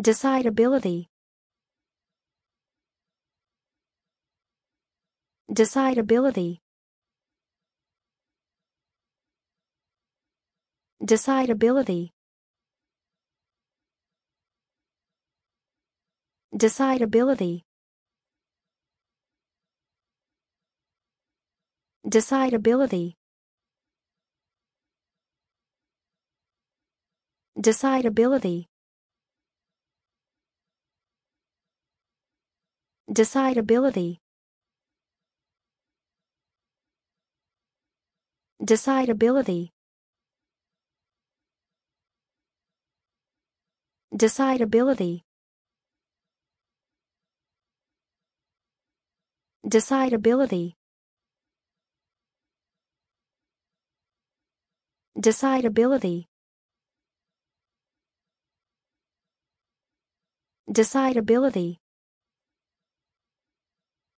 Decidability. Decidability. Decidability. Decidability. Decidability. Decidability. Decidability. Decidability. Decidability. Decidability. Decidability. Decidability.